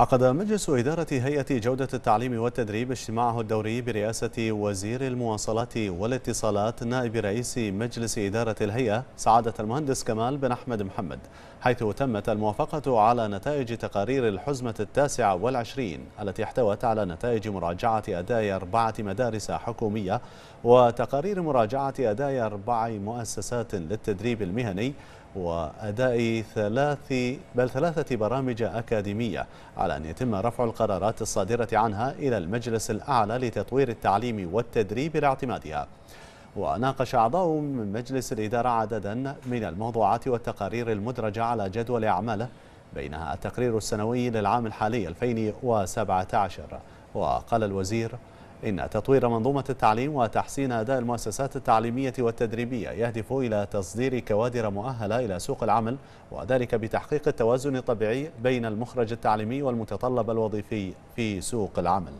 عقد مجلس إدارة هيئة جودة التعليم والتدريب اجتماعه الدوري برئاسة وزير المواصلات والاتصالات نائب رئيس مجلس إدارة الهيئة سعادة المهندس كمال بن أحمد محمد حيث تمت الموافقة على نتائج تقارير الحزمة التاسعة والعشرين التي احتوت على نتائج مراجعة أداء أربعة مدارس حكومية وتقارير مراجعة أداء أربع مؤسسات للتدريب المهني وأداء ثلاث بل ثلاثة برامج أكاديمية على أن يتم رفع القرارات الصادرة عنها إلى المجلس الأعلى لتطوير التعليم والتدريب لاعتمادها وناقش أعضاء من مجلس الإدارة عددا من الموضوعات والتقارير المدرجة على جدول أعماله بينها التقرير السنوي للعام الحالي 2017 وقال الوزير إن تطوير منظومة التعليم وتحسين أداء المؤسسات التعليمية والتدريبية يهدف إلى تصدير كوادر مؤهلة إلى سوق العمل وذلك بتحقيق التوازن الطبيعي بين المخرج التعليمي والمتطلب الوظيفي في سوق العمل